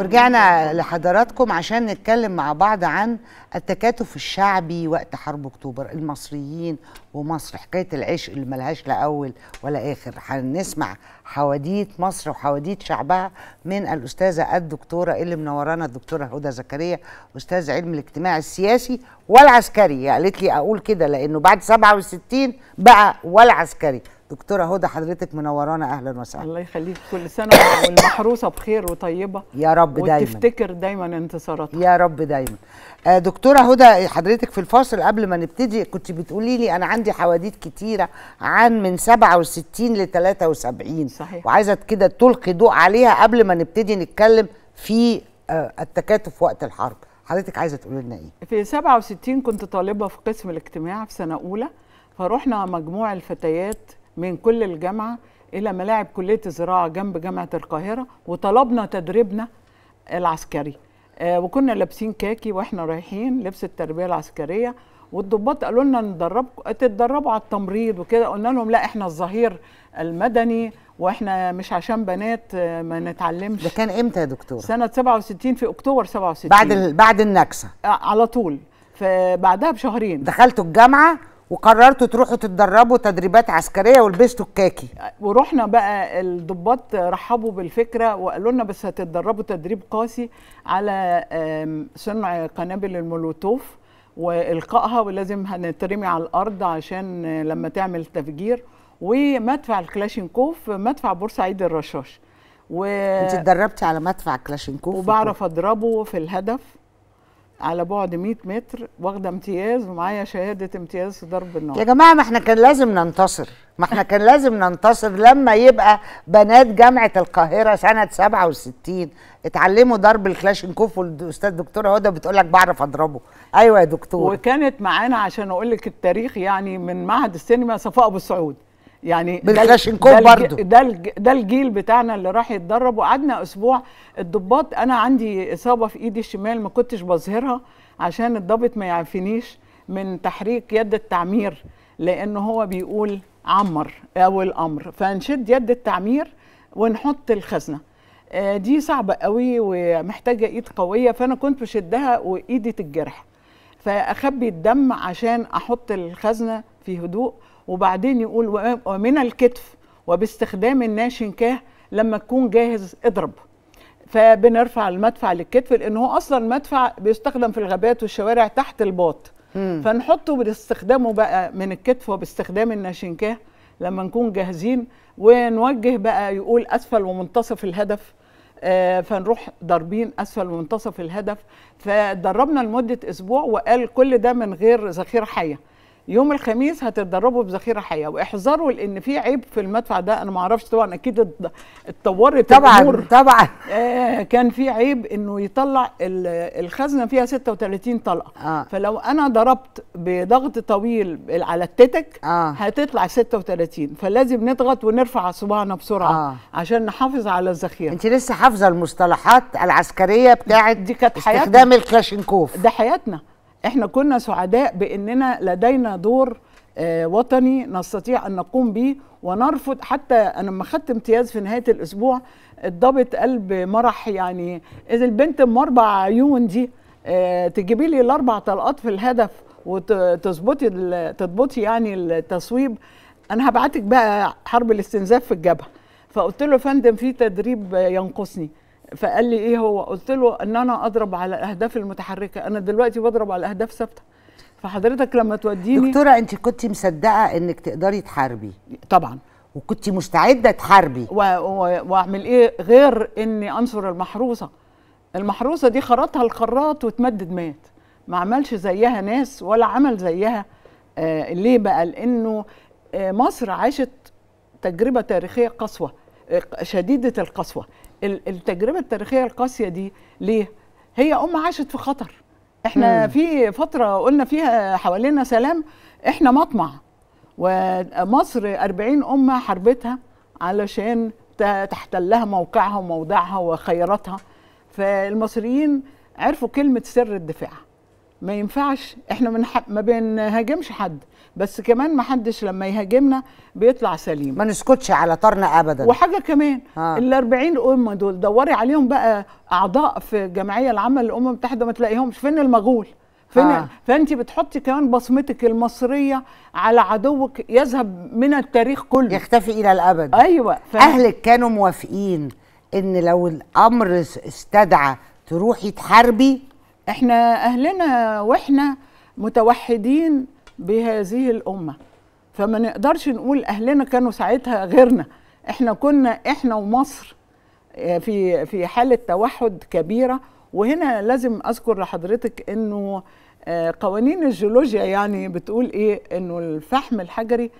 ورجعنا لحضراتكم عشان نتكلم مع بعض عن التكاتف الشعبي وقت حرب اكتوبر المصريين ومصر حكايه العشق اللي ملهاش لا اول ولا اخر هنسمع حواديت مصر وحواديت شعبها من الاستاذه الدكتوره اللي منورانا الدكتوره هدى زكريا استاذ علم الاجتماع السياسي والعسكري قالت لي اقول كده لانه بعد 67 بقى والعسكري دكتوره هدى حضرتك منورانا اهلا وسهلا الله يخليك كل سنه والمحروسه بخير وطيبه يا رب وتفتكر دايما وتفتكر دايما انتصاراتها يا رب دايما آه، دكتوره هدى حضرتك في الفاصل قبل ما نبتدي كنت بتقولي لي انا عندي حواديت كتيره عن من 67 ل 73 صحيح وعايزه كده تلقي ضوء عليها قبل ما نبتدي نتكلم في آه، التكاتف وقت الحرب حضرتك عايزه تقولي لنا ايه في 67 كنت طالبه في قسم الاجتماع في سنه اولى فروحنا مجموع الفتيات من كل الجامعه الى ملاعب كليه الزراعه جنب جامعه القاهره وطلبنا تدريبنا العسكري آه وكنا لابسين كاكي واحنا رايحين لبس التربيه العسكريه والضباط قالوا لنا ندربكم تتدربوا على التمريض وكده قلنا لهم لا احنا الظهير المدني واحنا مش عشان بنات آه، ما نتعلمش ده كان امتى يا دكتور سنه 67 في اكتوبر 67 بعد ال... بعد النكسه آه، على طول فبعدها بشهرين دخلتوا الجامعه وقررتوا تروحوا تتدربوا تدريبات عسكريه ولبستوا الكاكي ورحنا بقى الضباط رحبوا بالفكره وقالوا لنا بس هتتدربوا تدريب قاسي على صنع قنابل المولوتوف والقائها ولازم هنترمي على الارض عشان آه، لما تعمل تفجير ومدفع الكلاشينكوف مدفع بورسعيد الرشاش و... انت اتدربتي على مدفع كلاشينكوف وبعرف اضربه في الهدف على بعد 100 متر واخده امتياز ومعايا شهاده امتياز في ضرب النار يا جماعه ما احنا كان لازم ننتصر ما احنا كان لازم ننتصر لما يبقى بنات جامعه القاهره سنه 67 اتعلموا ضرب الكلاشينكوف والاستاذ دكتوره هدى بتقول لك بعرف اضربه ايوه يا دكتور وكانت معانا عشان اقول لك التاريخ يعني من معهد السينما صفاء ابو سعود يعني ده برضو ده ده الجيل بتاعنا اللي راح يتدرب وقعدنا اسبوع الضباط انا عندي اصابه في ايدي الشمال ما كنتش بظهرها عشان الضابط ما يعفنيش من تحريك يد التعمير لان هو بيقول عمر او الامر فنشد يد التعمير ونحط الخزنه آه، دي صعبه قوي ومحتاجه ايد قويه فانا كنت بشدها وايدي تتجرح فاخبي الدم عشان احط الخزنه في هدوء وبعدين يقول ومن الكتف وباستخدام الناشن كاه لما تكون جاهز اضرب فبنرفع المدفع للكتف لان هو اصلا مدفع بيستخدم في الغابات والشوارع تحت الباط فنحطه باستخدامه بقى من الكتف وباستخدام الناشنكاه لما نكون جاهزين ونوجه بقى يقول اسفل ومنتصف الهدف آه فنروح ضاربين اسفل ومنتصف الهدف فدربنا لمده اسبوع وقال كل ده من غير ذخيره حيه يوم الخميس هتتدربوا بذخيره حيه واحذروا لان في عيب في المدفع ده انا ما اعرفش طبعا اكيد اتطورت طبعا الأمور. طبعا آه كان في عيب انه يطلع الخزنه فيها 36 طلقه آه. فلو انا ضربت بضغط طويل على التتك آه. هتطلع 36 فلازم نضغط ونرفع صباعنا بسرعه آه. عشان نحافظ على الذخيره انت لسه حافظه المصطلحات العسكريه بتاعت دي كانت استخدام الكلاشينكوف ده حياتنا احنا كنا سعداء باننا لدينا دور آه، وطني نستطيع ان نقوم به ونرفض حتى انا لما خدت امتياز في نهايه الاسبوع اتضبط قلب مرح يعني اذا البنت بمربع عيون دي آه، تجيبي لي الاربع طلقات في الهدف وتظبطي تظبطي يعني التصويب انا هبعتك بقى حرب الاستنزاف في الجبهه فقلت له يا فندم في تدريب ينقصني فقال لي ايه هو قلت له ان انا اضرب على الاهداف المتحركه انا دلوقتي بضرب على الاهداف ثابته فحضرتك لما توديني دكتوره انت كنت مصدقه انك تقدري تحاربي طبعا وكنت مستعده تحاربي و... و... واعمل ايه غير اني انصر المحروسه المحروسه دي خرطها الخراط وتمدد مات ما عملش زيها ناس ولا عمل زيها آه ليه بقى لانه آه مصر عاشت تجربه تاريخيه قسوه آه، شديده القسوه التجربه التاريخيه القاسيه دي ليه هي ام عاشت في خطر احنا مم. في فتره قلنا فيها حوالينا سلام احنا مطمع ومصر 40 امه حاربتها علشان تحتلها موقعها وموضعها وخيراتها فالمصريين عرفوا كلمه سر الدفاع ما ينفعش احنا ما بنهاجمش حد بس كمان ما حدش لما يهاجمنا بيطلع سليم ما نسكتش على طرنا ابدا وحاجه كمان آه. ال 40 ام دول دوري عليهم بقى اعضاء في الجمعيه العامه للامم المتحده ما تلاقيهمش فين المغول فين آه. فانت بتحطي كمان بصمتك المصريه على عدوك يذهب من التاريخ كله يختفي الى الابد ايوه ف... اهلك كانوا موافقين ان لو الامر استدعى تروحي تحاربي احنا اهلنا واحنا متوحدين بهذه الامه فما نقدرش نقول اهلنا كانوا ساعتها غيرنا احنا كنا احنا ومصر آه، في في حاله توحد كبيره وهنا لازم اذكر لحضرتك انه آه، قوانين الجيولوجيا يعني بتقول ايه انه الفحم الحجري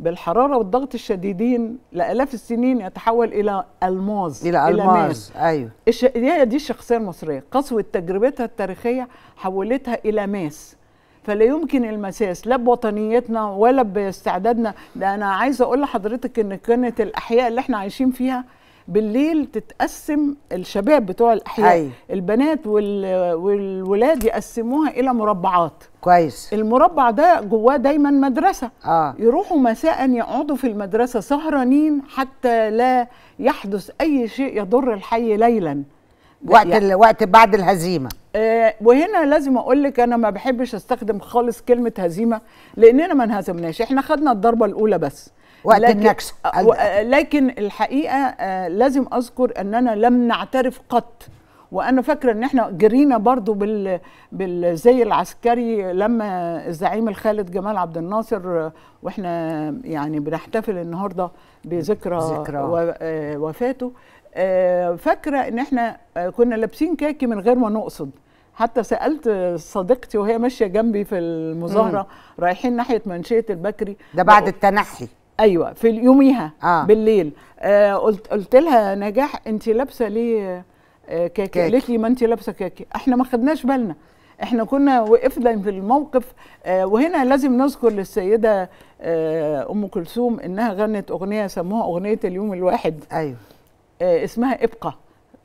بالحراره والضغط الشديدين لالاف السنين يتحول الى الماظ الى الماس ايوه الش... دي الشخصيه المصريه قسوه تجربتها التاريخيه حولتها الى ماس فلا يمكن المساس لا بوطنيتنا ولا باستعدادنا ده انا عايزه اقول لحضرتك ان كانت الاحياء اللي احنا عايشين فيها بالليل تتقسم الشباب بتوع الاحياء أي. أيوة. البنات وال... والولاد يقسموها الى مربعات كويس المربع ده جواه دايما مدرسه آه. يروحوا مساء يقعدوا في المدرسه سهرانين حتى لا يحدث اي شيء يضر الحي ليلا وقت يعني. وقت بعد الهزيمه آه، وهنا لازم اقول لك انا ما بحبش استخدم خالص كلمه هزيمه لاننا ما انهزمناش احنا خدنا الضربه الاولى بس وقت لكن النكسه آه، آه، لكن الحقيقه لازم اذكر اننا لم نعترف قط وانا فاكره ان احنا جرينا برضو بال بالزي العسكري لما الزعيم الخالد جمال عبد الناصر واحنا يعني بنحتفل النهارده بذكرى وفاته آه، فاكره ان احنا آه، كنا لابسين كاكي من غير ما نقصد حتى سالت صديقتي وهي ماشيه جنبي في المظاهره رايحين ناحيه منشيه البكري ده بعد التنحي ايوه في يوميها آه. بالليل آه قلت قلت لها نجاح انت لابسه ليه آه، كاكي. كاكي قالت لي ما انت لابسه كاكي احنا ما خدناش بالنا احنا كنا وقفنا في الموقف آه وهنا لازم نذكر للسيده آه ام كلثوم انها غنت اغنيه سموها اغنيه اليوم الواحد ايوه آه، اسمها ابقى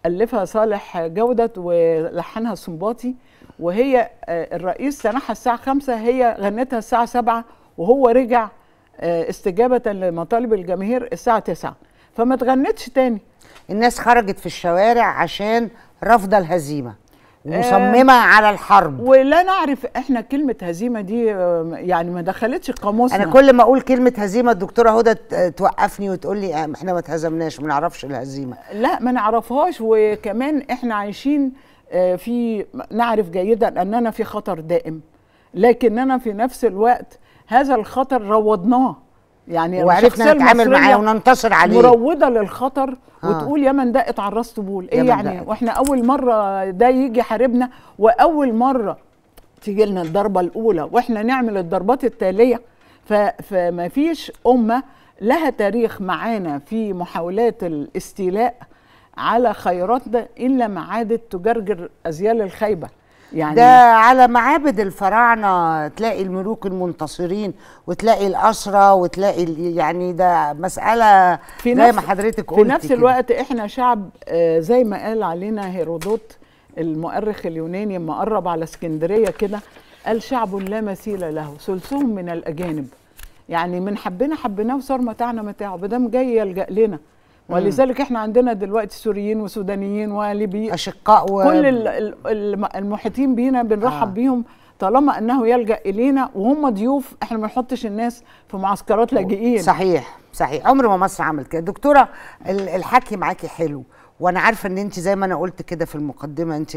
الفها صالح جودت ولحنها السنباطي وهي آه، الرئيس سنحها الساعه 5 هي غنتها الساعه 7 وهو رجع آه، استجابه لمطالب الجماهير الساعه 9 فما تغنتش تاني الناس خرجت في الشوارع عشان رفض الهزيمه مصممه آه على الحرب ولا نعرف احنا كلمه هزيمه دي آه، يعني ما دخلتش قاموسنا انا كل ما اقول كلمه هزيمه الدكتوره هدى توقفني وتقول لي آه، احنا ما اتهزمناش ما نعرفش الهزيمه لا ما نعرفهاش وكمان احنا عايشين آه، في نعرف جيدا اننا في خطر دائم لكننا في نفس الوقت هذا الخطر روضناه يعني وعرفنا نتعامل معاه وننتصر عليه مروضه للخطر آه. وتقول من ده اتعرضت بول ايه يعني دقت. واحنا اول مره ده يجي حاربنا واول مره تيجي لنا الضربه الاولى واحنا نعمل الضربات التاليه فما فيش امه لها تاريخ معانا في محاولات الاستيلاء على خيراتنا الا ما عادت تجرجر ازيال الخيبه يعني ده على معابد الفراعنه تلاقي الملوك المنتصرين وتلاقي الاسرى وتلاقي يعني ده مساله في زي ما حضرتك قلتي في نفس الوقت احنا شعب آه، زي ما قال علينا هيرودوت المؤرخ اليوناني لما قرب على اسكندريه كده قال شعب لا مثيل له ثلثهم من الاجانب يعني من حبنا حبناه وصار متاعنا متاعه ما دام جاي يلجا لنا ولذلك احنا عندنا دلوقتي سوريين وسودانيين وليبي اشقاء و... كل المحيطين بينا بنرحب آه. بيهم طالما انه يلجا الينا وهم ضيوف احنا ما نحطش الناس في معسكرات لاجئين صحيح صحيح عمر ما مصر عملت كده دكتوره الحكي معاكي حلو وانا عارفه ان انت زي ما انا قلت كده في المقدمه انت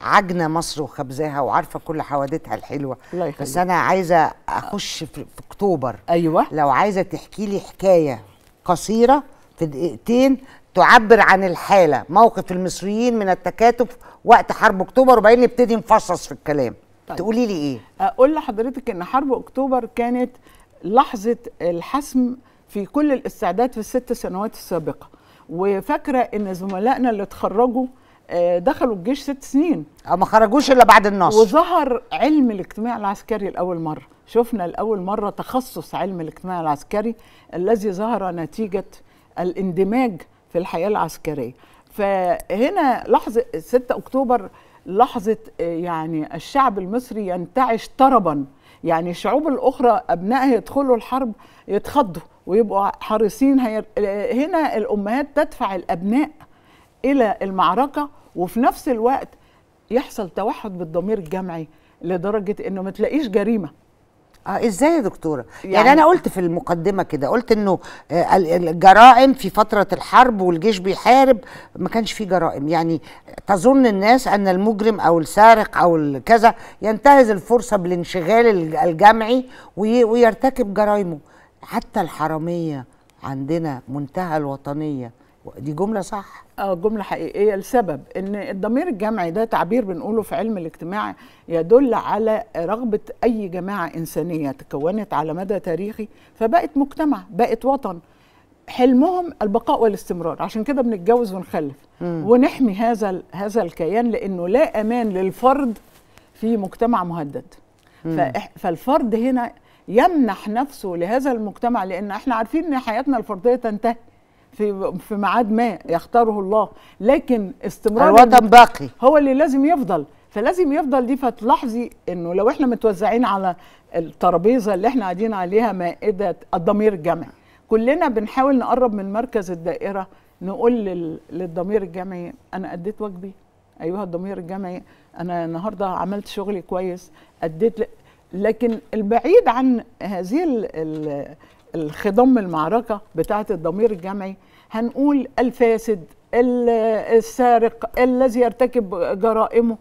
عجنه مصر وخبزاها وعارفه كل حوادثها الحلوه الله بس انا عايزه اخش في اكتوبر ايوه لو عايزه تحكي لي حكايه قصيره في دقيقتين تعبر عن الحالة موقف المصريين من التكاتف وقت حرب أكتوبر وبعدين نبتدي نفصص في الكلام طيب. تقولي لي إيه؟ أقول لحضرتك إن حرب أكتوبر كانت لحظة الحسم في كل الاستعداد في الست سنوات السابقة وفاكرة إن زملائنا اللي اتخرجوا آه، دخلوا الجيش ست سنين أو ما خرجوش إلا بعد النصر وظهر علم الاجتماع العسكري لأول مرة شفنا لأول مرة تخصص علم الاجتماع العسكري الذي ظهر نتيجة الاندماج في الحياه العسكريه فهنا لحظه 6 اكتوبر لحظه يعني الشعب المصري ينتعش طربا يعني الشعوب الاخرى ابنائها يدخلوا الحرب يتخضوا ويبقوا حريصين هير... هنا الامهات تدفع الابناء الى المعركه وفي نفس الوقت يحصل توحد بالضمير الجمعي لدرجه انه ما تلاقيش جريمه اه ازاي يا دكتوره يعني, يعني انا قلت في المقدمه كده قلت انه آه، الجرائم في فتره الحرب والجيش بيحارب ما كانش في جرائم يعني تظن الناس ان المجرم او السارق او كذا ينتهز الفرصه بالانشغال الجمعي ويرتكب جرائمه حتى الحراميه عندنا منتهى الوطنيه دي جمله صح اه جمله حقيقيه لسبب ان الضمير الجمعي ده تعبير بنقوله في علم الاجتماع يدل على رغبه اي جماعه انسانيه تكونت على مدى تاريخي فبقت مجتمع بقت وطن حلمهم البقاء والاستمرار عشان كده بنتجوز ونخلف م. ونحمي هذا هذا الكيان لانه لا امان للفرد في مجتمع مهدد م. فالفرد هنا يمنح نفسه لهذا المجتمع لان احنا عارفين ان حياتنا الفرديه تنتهي في في ميعاد ما يختاره الله لكن استمرار الوطن باقي هو اللي لازم يفضل فلازم يفضل دي فتلاحظي انه لو احنا متوزعين على الترابيزه اللي احنا قاعدين عليها مائده الضمير الجمعي كلنا بنحاول نقرب من مركز الدائره نقول للضمير الجمعي انا اديت واجبي ايها الضمير الجمعي انا النهارده عملت شغلي كويس اديت لكن البعيد عن هذه الخضم المعركه بتاعه الضمير الجمعي هنقول الفاسد السارق الذي يرتكب جرائمه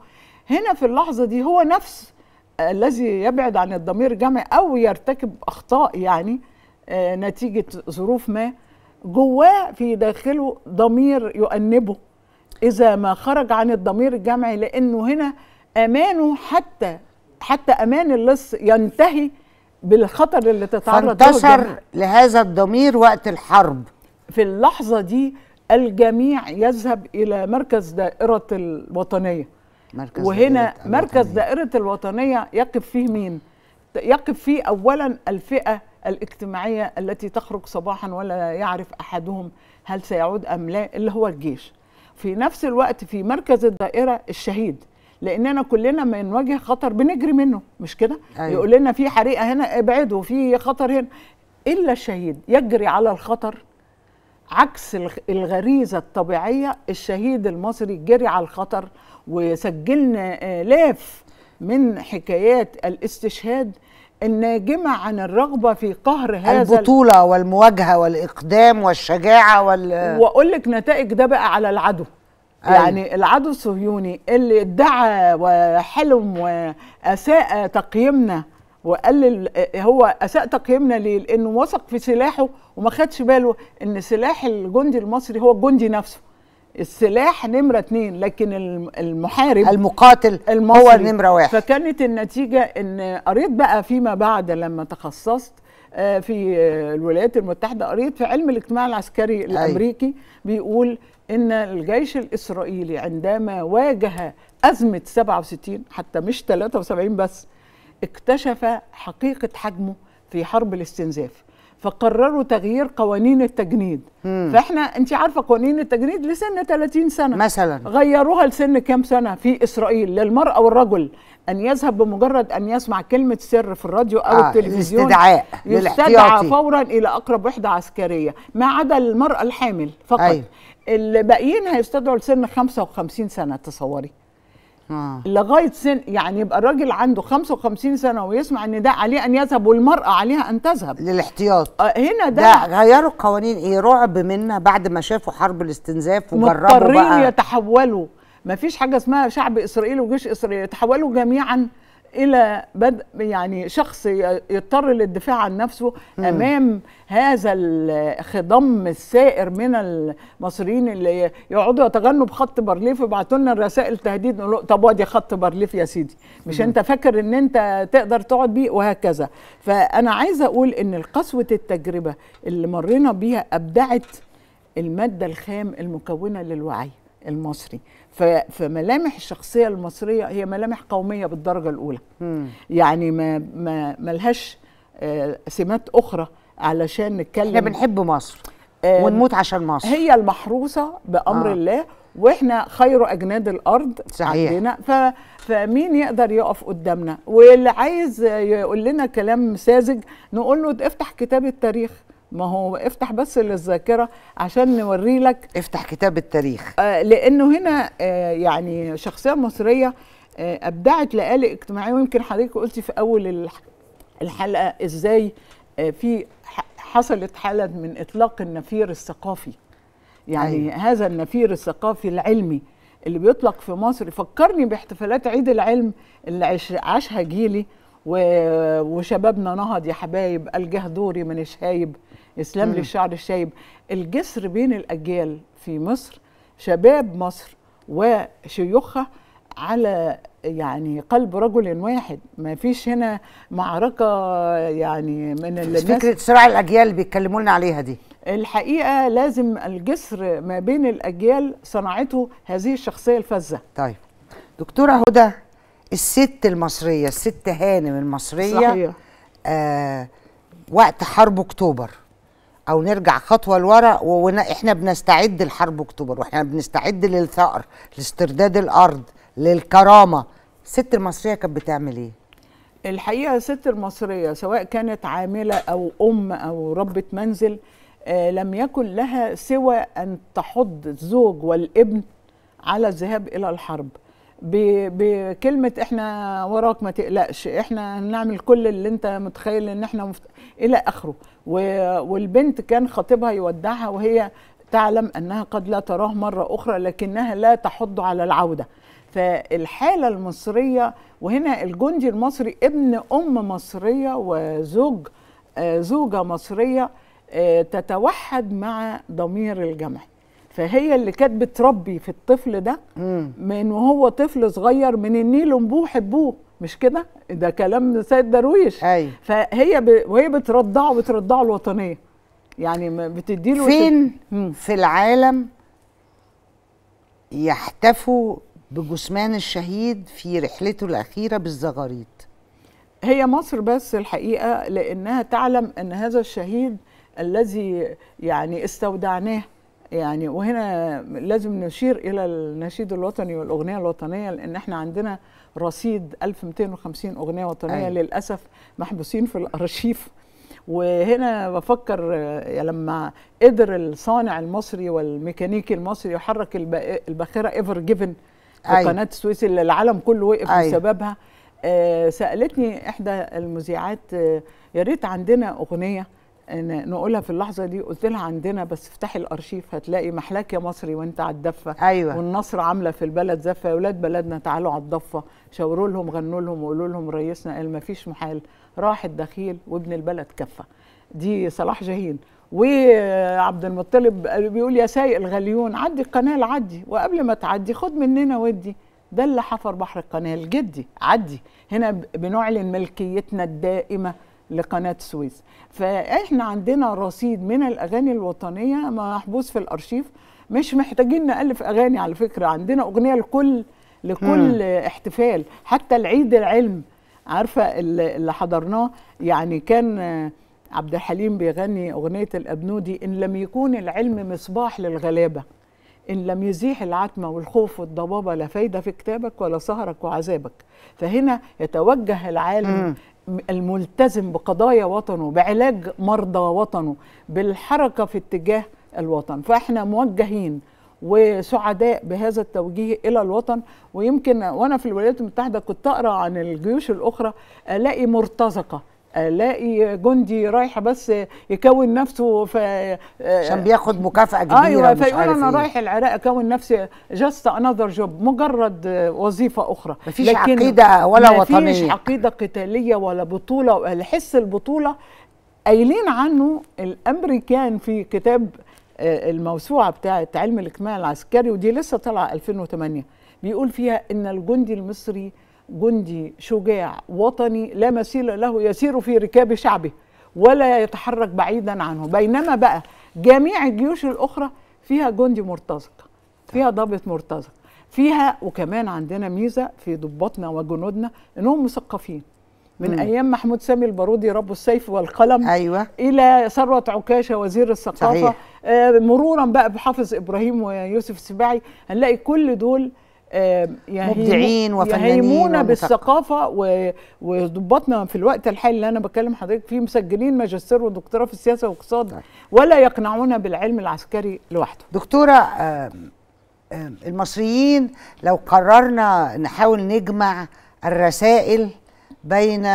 هنا في اللحظه دي هو نفس الذي يبعد عن الضمير الجمعي او يرتكب اخطاء يعني آه، نتيجه ظروف ما جواه في داخله ضمير يؤنبه اذا ما خرج عن الضمير الجمعي لانه هنا امانه حتى حتى امان اللص ينتهي بالخطر اللي تتعرض له فانتشر لهذا الضمير وقت الحرب في اللحظه دي الجميع يذهب الى مركز دائره الوطنيه مركز وهنا دائرة مركز دائره الوطنيه يقف فيه مين يقف فيه اولا الفئه الاجتماعيه التي تخرج صباحا ولا يعرف احدهم هل سيعود ام لا اللي هو الجيش في نفس الوقت في مركز الدائره الشهيد لاننا كلنا نواجه خطر بنجري منه مش كده أيوة. يقول لنا في حريقه هنا ابعدوا في خطر هنا الا الشهيد يجري على الخطر عكس الغريزه الطبيعيه الشهيد المصري جري على الخطر وسجلنا الاف من حكايات الاستشهاد الناجمة عن الرغبة في قهر هذا البطولة والمواجهة والإقدام والشجاعة وال... وأقول لك نتائج ده بقى على العدو أيوة. يعني العدو الصهيوني اللي ادعى وحلم واساء تقييمنا وقلل هو اساء تقييمنا ليه؟ لانه وثق في سلاحه وما خدش باله ان سلاح الجندي المصري هو الجندي نفسه. السلاح نمرة اتنين لكن المحارب المقاتل المصري هو نمرة واحد فكانت النتيجة ان قريت بقى فيما بعد لما تخصصت آه، في الولايات المتحدة قريت في علم الاجتماع العسكري أيوة. الأمريكي بيقول ان الجيش الاسرائيلي عندما واجه ازمه 67 حتى مش 73 بس اكتشف حقيقه حجمه في حرب الاستنزاف فقرروا تغيير قوانين التجنيد مم. فاحنا انت عارفه قوانين التجنيد لسن 30 سنه مثلا غيروها لسن كام سنه في اسرائيل للمراه والرجل ان يذهب بمجرد ان يسمع كلمه سر في الراديو او آه التلفزيون استدعاء يستدعى فورا الى اقرب وحده عسكريه ما عدا المراه الحامل فقط أيوه. الباقيين هيستدعوا لسن 55 سنه تصوري آه. لغايه سن يعني يبقى الراجل عنده 55 سنه ويسمع ان ده عليه ان يذهب والمراه عليها ان تذهب للاحتياط آه هنا ده, ده غيروا القوانين ايه رعب منا بعد ما شافوا حرب الاستنزاف وجربوا مضطرين يتحولوا ما فيش حاجه اسمها شعب اسرائيل وجيش اسرائيل يتحولوا جميعا الى بدء يعني شخص يضطر للدفاع عن نفسه مم. امام هذا الخضم السائر من المصريين اللي يقعدوا يتغنوا بخط بارليف ويبعتوا لنا الرسائل تهديد نقول له طب وادي خط بارليف يا سيدي مش مم. انت فاكر ان انت تقدر تقعد بيه وهكذا فانا عايزه اقول ان القسوه التجربه اللي مرينا بيها ابدعت الماده الخام المكونه للوعي المصري فملامح الشخصيه المصريه هي ملامح قوميه بالدرجه الاولى م. يعني ما ما ملهاش آه، سمات اخرى علشان نتكلم احنا بنحب مصر آه، ونموت عشان مصر هي المحروسه بامر آه. الله واحنا خير اجناد الارض صحيح. عندنا ف... فمين يقدر يقف قدامنا واللي عايز يقول لنا كلام ساذج نقول له افتح كتاب التاريخ ما هو افتح بس للذاكره عشان نوري لك افتح كتاب التاريخ آه لانه هنا آه يعني شخصيه مصريه آه ابدعت لآلة اجتماعيه ويمكن حضرتك قلتي في اول الحلقه ازاي آه في حصلت حاله من اطلاق النفير الثقافي يعني أيوة. هذا النفير الثقافي العلمي اللي بيطلق في مصر فكرني باحتفالات عيد العلم اللي عش عاشها جيلي وشبابنا نهض يا حبايب الجه دوري من الشايب اسلام للشعر الشايب الجسر بين الاجيال في مصر شباب مصر وشيوخها على يعني قلب رجل واحد ما فيش هنا معركه يعني من الناس فكره صراع الاجيال اللي بيتكلموا لنا عليها دي الحقيقه لازم الجسر ما بين الاجيال صنعته هذه الشخصيه الفذه طيب دكتوره هدى الست المصريه الست هانم المصريه صحيح. آه وقت حرب اكتوبر او نرجع خطوه لورا واحنا بنستعد لحرب اكتوبر واحنا بنستعد للثار لاسترداد الارض للكرامه الست المصريه كانت بتعمل ايه الحقيقه الست المصريه سواء كانت عامله او ام او ربه منزل آه لم يكن لها سوى ان تحض الزوج والابن على الذهاب الى الحرب بكلمه احنا وراك ما تقلقش احنا هنعمل كل اللي انت متخيل ان احنا مفت... الى اخره والبنت كان خطيبها يودعها وهي تعلم انها قد لا تراه مره اخرى لكنها لا تحض على العوده فالحاله المصريه وهنا الجندي المصري ابن ام مصريه وزوج آه، زوجه مصريه آه، تتوحد مع ضمير الجمعي فهي اللي كانت بتربي في الطفل ده من وهو طفل صغير من النيل انبوه إيه حبوه مش كده ده كلام سيد درويش أي. فهي ب... وهي بترضعه بترضعه الوطنيه يعني بتديله فين وت... في العالم يحتفوا بجثمان الشهيد في رحلته الاخيره بالزغاريد هي مصر بس الحقيقه لانها تعلم ان هذا الشهيد الذي يعني استودعناه يعني وهنا لازم نشير الى النشيد الوطني والاغنيه الوطنيه لان احنا عندنا رصيد 1250 اغنيه وطنيه أي. أيوة. للاسف محبوسين في الارشيف وهنا بفكر آه، لما قدر الصانع المصري والميكانيكي المصري يحرك الباخره ايفر جيفن في أيوة. قناه السويس اللي العالم كله وقف أي. أيوة. بسببها آه، سالتني احدى المذيعات آه، يا ريت عندنا اغنيه نقولها في اللحظه دي قلت لها عندنا بس افتحي الارشيف هتلاقي محلاك يا مصري وانت على الدفه أيوة. والنصر عامله في البلد زفه يا اولاد بلدنا تعالوا على الضفه شاوروا لهم غنوا لهم وقولوا لهم رئيسنا قال ما فيش محال راح الدخيل وابن البلد كفه دي صلاح جاهين وعبد المطلب بيقول يا سايق الغليون عدي القناه عدي وقبل ما تعدي خد مننا ودي ده اللي حفر بحر القناه جدي عدي هنا بنعلن ملكيتنا الدائمه لقناه السويس فاحنا عندنا رصيد من الاغاني الوطنيه محبوس في الارشيف مش محتاجين نالف اغاني على فكره عندنا اغنيه لكل لكل مم. احتفال حتى العيد العلم عارفه اللي حضرناه يعني كان عبد الحليم بيغني اغنيه الابنودي ان لم يكون العلم مصباح للغلابه إن لم يزيح العتمة والخوف والضبابة لا فايدة في كتابك ولا سهرك وعذابك فهنا يتوجه العالم الملتزم بقضايا وطنه بعلاج مرضى وطنه بالحركه في اتجاه الوطن فاحنا موجهين وسعداء بهذا التوجيه الى الوطن ويمكن وانا في الولايات المتحده كنت اقرا عن الجيوش الاخرى الاقي مرتزقه الاقي جندي رايحه بس يكون نفسه ف عشان بياخد مكافاه كبيره ايوه فيقول انا إيه. رايح العراق اكون نفسي جاست انذر جوب مجرد وظيفه اخرى مفيش لكن عقيده ولا مفيش وطنيه مفيش عقيده قتاليه ولا بطوله الحس حس البطوله قايلين عنه الامريكان في كتاب آه، الموسوعه بتاعه علم الاجتماع العسكري ودي لسه طالعه 2008 بيقول فيها ان الجندي المصري جندي شجاع وطني لا مثيل له يسير في ركاب شعبه ولا يتحرك بعيدا عنه بينما بقى جميع الجيوش الأخرى فيها جندي مرتزق فيها ضابط مرتزق فيها وكمان عندنا ميزة في ضباطنا وجنودنا إنهم مثقفين من مم. ايام محمود سامي البارودي رب السيف والقلم أيوة. الى ثروت عكاشه وزير الثقافه صحيح. آه مرورا بقى بحافظ ابراهيم ويوسف السباعي هنلاقي كل دول مبدعين وفنانين يهيمونا بالثقافه وضباطنا في الوقت الحالي اللي انا بكلم حضرتك فيه مسجلين ماجستير ودكتوراه في السياسه والاقتصاد طيب. ولا يقنعونا بالعلم العسكري لوحده دكتوره المصريين لو قررنا نحاول نجمع الرسائل بين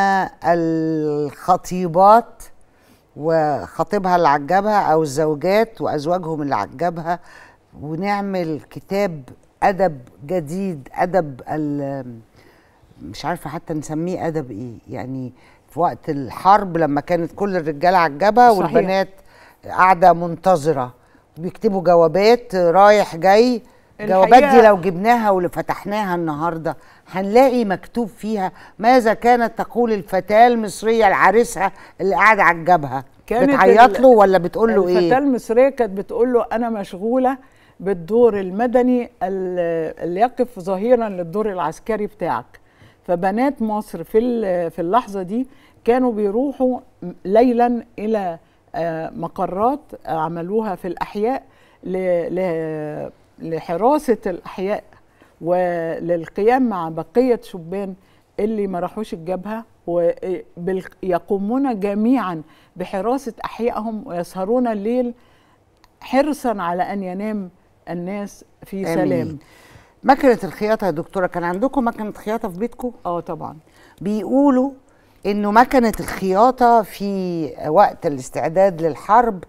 الخطيبات وخطيبها اللي عجبها او الزوجات وازواجهم اللي عجبها ونعمل كتاب ادب جديد ادب مش عارفه حتى نسميه ادب ايه يعني في وقت الحرب لما كانت كل الرجاله على الجبهه والبنات قاعده منتظره بيكتبوا جوابات رايح جاي الجوابات دي لو جبناها وفتحناها النهارده هنلاقي مكتوب فيها ماذا كانت تقول الفتاه المصريه لعريسها اللي قاعده على الجبهه بتعيط له ولا بتقول له ايه؟ الفتاه المصريه كانت بتقول له انا مشغوله بالدور المدني اللي يقف ظهيرا للدور العسكري بتاعك فبنات مصر في في اللحظه دي كانوا بيروحوا ليلا الى آه، مقرات عملوها في الاحياء لحراسه الاحياء وللقيام مع بقيه شبان اللي ما راحوش الجبهه ويقومون جميعا بحراسه احيائهم ويسهرون الليل حرصا على ان ينام الناس في آمين. سلام مكنه الخياطه يا دكتوره كان عندكم مكنه خياطه في بيتكم اه طبعا بيقولوا انه مكنه الخياطه في وقت الاستعداد للحرب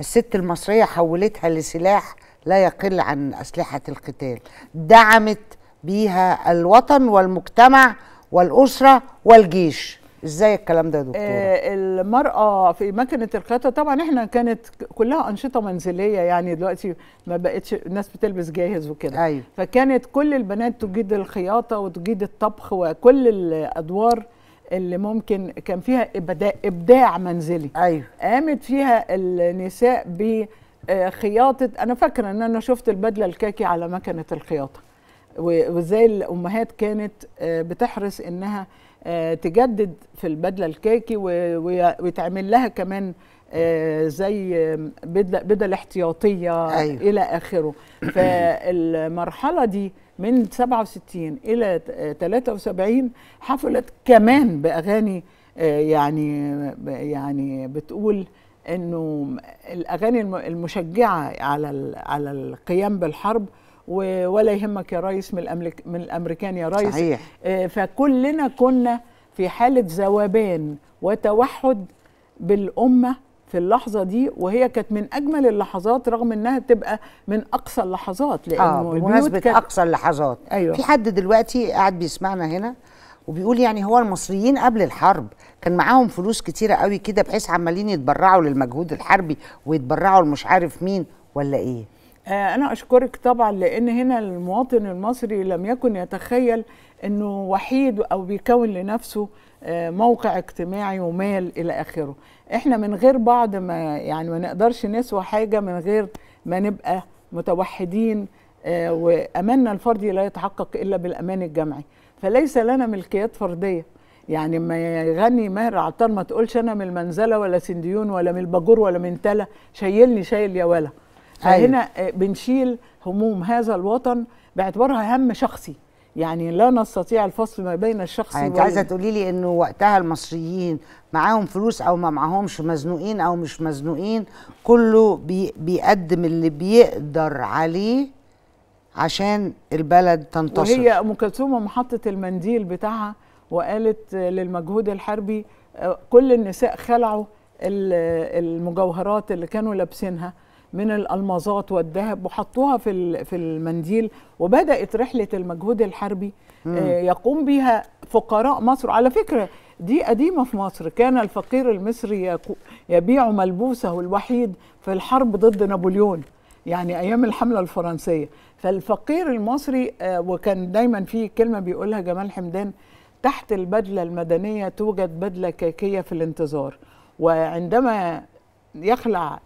الست المصريه حولتها لسلاح لا يقل عن اسلحه القتال دعمت بيها الوطن والمجتمع والاسره والجيش ازاي الكلام ده يا دكتوره آه المراه في مكنه الخياطه طبعا احنا كانت كلها انشطه منزليه يعني دلوقتي ما بقتش الناس بتلبس جاهز وكده أيوه. فكانت كل البنات تجيد الخياطه وتجيد الطبخ وكل الادوار اللي ممكن كان فيها ابداع, إبداع منزلي ايوه قامت فيها النساء بخياطه انا فاكره ان انا شفت البدله الكاكي على مكنه الخياطه وازاي الامهات كانت آه، بتحرص انها آه، تجدد في البدله الكاكي ويتعمل لها كمان آه، زي بدل احتياطيه أيوة. الى اخره فالمرحله دي من 67 الى 73 حفلت كمان باغاني آه، يعني يعني بتقول انه الاغاني المشجعه على على القيام بالحرب ولا يهمك يا ريس من, من الامريكان يا ريس صحيح. آه، فكلنا كنا في حاله ذوبان وتوحد بالامه في اللحظه دي وهي كانت من اجمل اللحظات رغم انها تبقى من اقصى اللحظات لانه آه بمناسبه اقصى اللحظات أيوة. في حد دلوقتي قاعد بيسمعنا هنا وبيقول يعني هو المصريين قبل الحرب كان معاهم فلوس كتيره قوي كده بحيث عمالين يتبرعوا للمجهود الحربي ويتبرعوا لمش عارف مين ولا ايه آه، أنا أشكرك طبعا لأن هنا المواطن المصري لم يكن يتخيل أنه وحيد أو بيكون لنفسه آه، موقع اجتماعي ومال إلى آخره إحنا من غير بعض ما يعني ما نقدرش نسوى حاجة من غير ما نبقى متوحدين آه، وأماننا الفردي لا يتحقق إلا بالأمان الجمعي فليس لنا ملكيات فردية يعني ما يغني ماهر عطار ما تقولش أنا من المنزلة ولا سنديون ولا من الباجور ولا من تلا شايلني شايل يا ولا أيوه. فهنا أيوة. بنشيل هموم هذا الوطن باعتبارها هم شخصي يعني لا نستطيع الفصل ما بين الشخص يعني انت عايزه تقولي لي انه وقتها المصريين معاهم فلوس او ما معاهمش مزنوقين او مش مزنوقين كله بي بيقدم اللي بيقدر عليه عشان البلد تنتصر وهي ام كلثوم محطه المنديل بتاعها وقالت للمجهود الحربي آه، كل النساء خلعوا المجوهرات اللي كانوا لابسينها من الالماظات والذهب وحطوها في في المنديل وبدات رحله المجهود الحربي آه، يقوم بها فقراء مصر على فكره دي قديمه في مصر كان الفقير المصري يبيع ملبوسه الوحيد في الحرب ضد نابليون يعني ايام الحمله الفرنسيه فالفقير المصري آه، وكان دايما في كلمه بيقولها جمال حمدان تحت البدله المدنيه توجد بدله كاكيه في الانتظار وعندما يخلع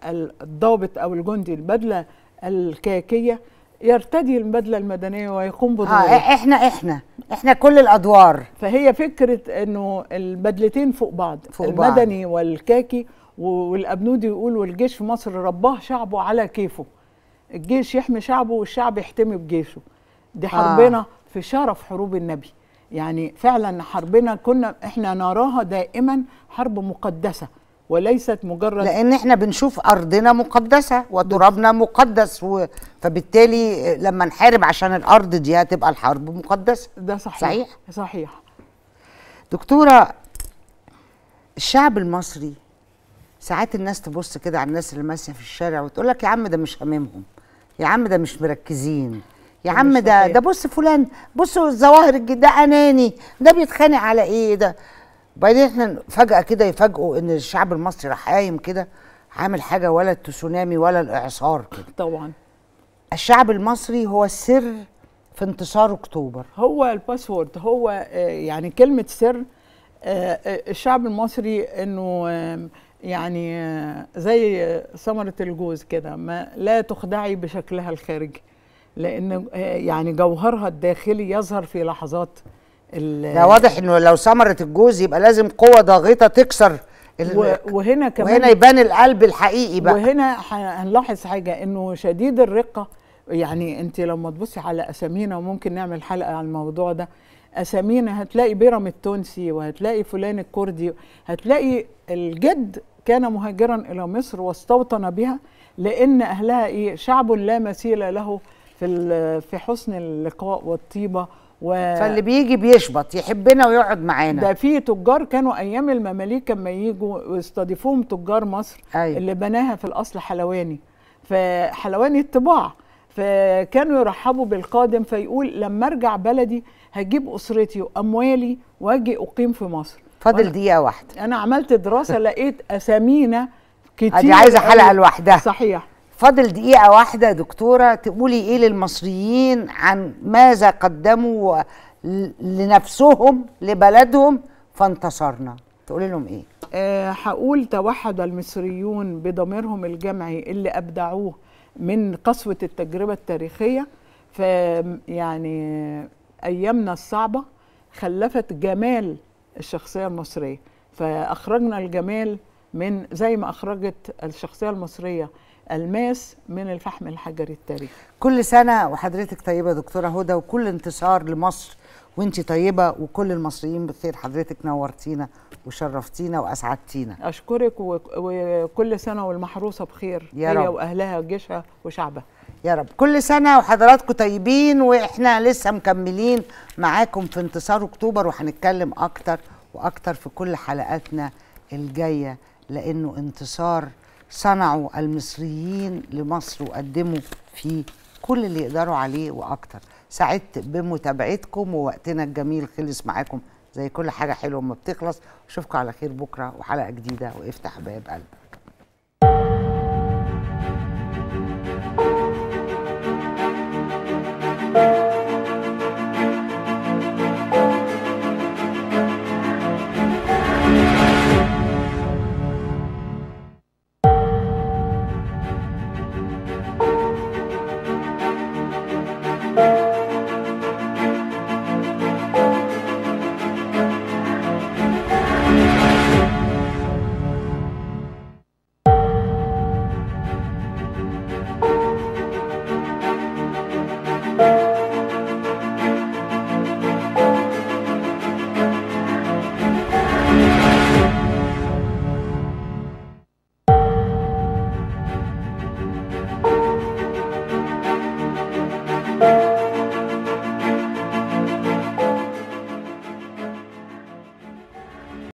الضابط او الجندي البدله الكاكيه يرتدي البدله المدنيه ويقوم بدوره آه احنا احنا احنا كل الادوار فهي فكره انه البدلتين فوق بعض فوق المدني بعض. والكاكي والابنودي يقول والجيش في مصر رباه شعبه على كيفه الجيش يحمي شعبه والشعب يحتمي بجيشه دي آه. حربنا آه. في شرف حروب النبي يعني فعلا حربنا كنا احنا نراها دائما حرب مقدسه وليست مجرد لان احنا بنشوف ارضنا مقدسه وترابنا مقدس و... فبالتالي لما نحارب عشان الارض دي هتبقى الحرب مقدسه ده صحيح صحيح, صحيح. دكتوره الشعب المصري ساعات الناس تبص كده على الناس اللي ماشيه في الشارع وتقول لك يا عم ده مش هاممهم يا عم ده مش مركزين يا عم ده ده بص فلان بصوا الظواهر ده اناني ده بيتخانق على ايه ده وبعدين احنا فجاه كده يفاجئوا ان الشعب المصري راح قايم كده عامل حاجه ولا التسونامي ولا الاعصار كده طبعا الشعب المصري هو السر في انتصار اكتوبر هو الباسورد هو آه، يعني كلمه سر آه، آه، الشعب المصري انه يعني زي ثمره الجوز كده ما لا تخدعي بشكلها الخارجي لان يعني جوهرها الداخلي يظهر في لحظات ده واضح انه لو ثمره الجوز يبقى لازم قوه ضاغطه تكسر وهنا كمان وهنا يبان القلب الحقيقي بقى وهنا هنلاحظ حاجه انه شديد الرقه يعني انت لما تبصي على اسامينا وممكن نعمل حلقه على الموضوع ده اسامينا هتلاقي بيرم التونسي وهتلاقي فلان الكردي هتلاقي الجد كان مهاجرا الى مصر واستوطن بها لان اهلها ايه شعب لا مثيل له في في حسن اللقاء والطيبه و... فاللي بيجي بيشبط يحبنا ويقعد معانا ده في تجار كانوا ايام المماليك لما يجوا ويستضيفوهم تجار مصر أيوة. اللي بناها في الاصل حلواني فحلواني الطباع فكانوا يرحبوا بالقادم فيقول لما ارجع بلدي هجيب اسرتي واموالي واجي اقيم في مصر فاضل دقيقه واحده انا عملت دراسه لقيت اسامينا كتير دي عايزه حلقه لوحدها صحيح فاضل دقيقة واحدة دكتورة تقولي إيه للمصريين عن ماذا قدموا لنفسهم لبلدهم فانتصرنا تقولي لهم إيه؟ أه هقول توحد المصريون بضميرهم الجمعي اللي أبدعوه من قسوة التجربة التاريخية فيعني أيامنا الصعبة خلفت جمال الشخصية المصرية فأخرجنا الجمال من زي ما أخرجت الشخصية المصرية الماس من الفحم الحجري التاريخي كل سنه وحضرتك طيبه دكتوره هدى وكل انتصار لمصر وانت طيبه وكل المصريين بخير حضرتك نورتينا وشرفتينا واسعدتينا اشكرك وكل سنه والمحروسه بخير يا هي رب. واهلها وجيشها وشعبها يا رب كل سنه وحضراتكم طيبين واحنا لسه مكملين معاكم في انتصار اكتوبر وهنتكلم اكتر واكتر في كل حلقاتنا الجايه لانه انتصار صنعوا المصريين لمصر وقدموا فيه كل اللي يقدروا عليه واكتر سعدت بمتابعتكم ووقتنا الجميل خلص معاكم زي كل حاجه حلوه ما بتخلص اشوفكم على خير بكره وحلقه جديده وافتح باب قلبك